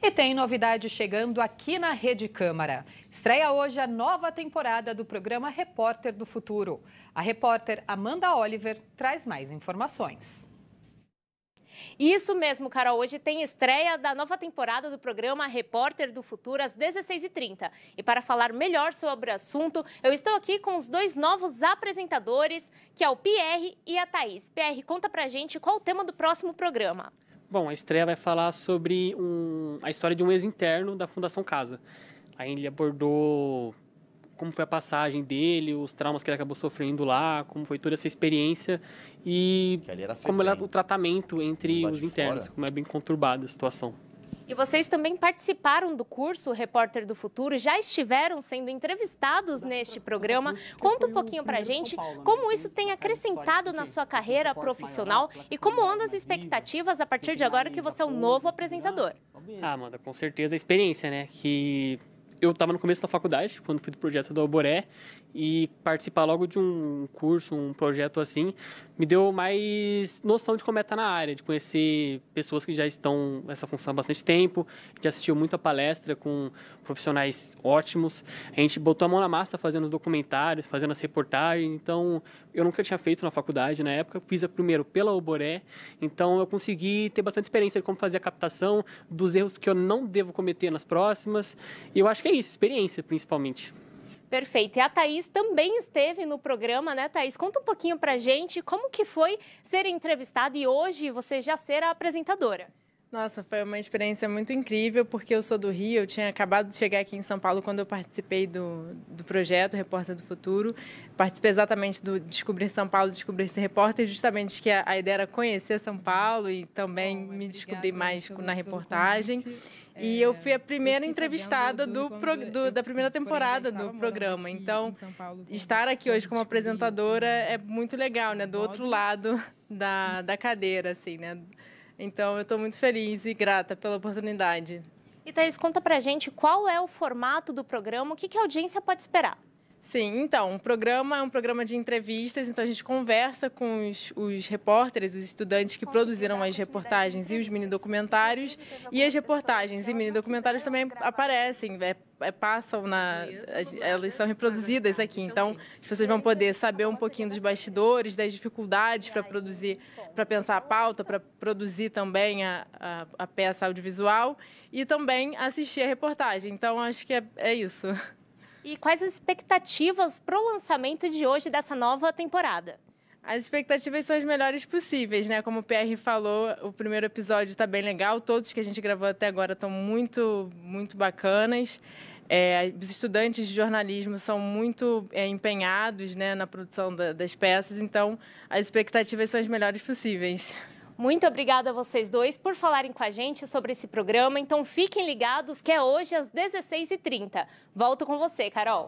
E tem novidade chegando aqui na Rede Câmara. Estreia hoje a nova temporada do programa Repórter do Futuro. A repórter Amanda Oliver traz mais informações. Isso mesmo, Carol. Hoje tem estreia da nova temporada do programa Repórter do Futuro às 16h30. E para falar melhor sobre o assunto, eu estou aqui com os dois novos apresentadores, que é o Pierre e a Thaís. Pierre, conta pra gente qual o tema do próximo programa. Bom, a estreia vai falar sobre um, a história de um ex-interno da Fundação Casa. Aí ele abordou como foi a passagem dele, os traumas que ele acabou sofrendo lá, como foi toda essa experiência e como era o tratamento entre os internos, como é bem conturbada a situação. E vocês também participaram do curso Repórter do Futuro, já estiveram sendo entrevistados neste programa. Conta um pouquinho pra gente né? como isso tem acrescentado na sua carreira profissional e como andam as expectativas a partir de agora que você é o um novo assim, ah, apresentador. Ah, Amanda, com certeza a experiência, né? Que eu estava no começo da faculdade, quando fui do projeto da Alboré, e participar logo de um curso, um projeto assim, me deu mais noção de como é estar na área, de conhecer pessoas que já estão nessa função há bastante tempo, que assistiu muita palestra com profissionais ótimos. A gente botou a mão na massa fazendo os documentários, fazendo as reportagens, então eu nunca tinha feito na faculdade na época, fiz a primeiro pela Alboré, então eu consegui ter bastante experiência de como fazer a captação, dos erros que eu não devo cometer nas próximas, e eu acho que é é isso, experiência principalmente. Perfeito. E a Thaís também esteve no programa, né, Thaís? Conta um pouquinho pra gente como que foi ser entrevistada e hoje você já ser a apresentadora. Nossa, foi uma experiência muito incrível, porque eu sou do Rio, eu tinha acabado de chegar aqui em São Paulo quando eu participei do, do projeto Repórter do Futuro. Participei exatamente do Descobrir São Paulo, Descobrir Ser Repórter, justamente que a, a ideia era conhecer São Paulo e também me descobrir mais na reportagem. Convite. É, e eu fui a é, primeira entrevistada do, do, pro, do, da primeira temporada do programa. Aqui, então, Paulo, estar aqui hoje como apresentadora é muito legal, né? Do outro lado da, da cadeira, assim, né? Então, eu estou muito feliz e grata pela oportunidade. E Thaís, conta pra gente qual é o formato do programa, o que, que a audiência pode esperar? Sim, então, o programa é um programa de entrevistas, então a gente conversa com os, os repórteres, os estudantes que produziram as reportagens e os mini-documentários, e as reportagens e mini-documentários também aparecem, é, é, passam na... elas são né? reproduzidas ah, aqui, então vocês vão poder saber um pouquinho dos bastidores, das dificuldades para produzir, para pensar a pauta, para produzir também a, a, a, peça audiovisual e também assistir a reportagem, então acho que é, é isso. E quais as expectativas para o lançamento de hoje dessa nova temporada? As expectativas são as melhores possíveis, né? Como o PR falou, o primeiro episódio está bem legal. Todos que a gente gravou até agora estão muito, muito bacanas. É, os estudantes de jornalismo são muito é, empenhados né, na produção da, das peças, então as expectativas são as melhores possíveis. Muito obrigada a vocês dois por falarem com a gente sobre esse programa. Então fiquem ligados que é hoje às 16h30. Volto com você, Carol.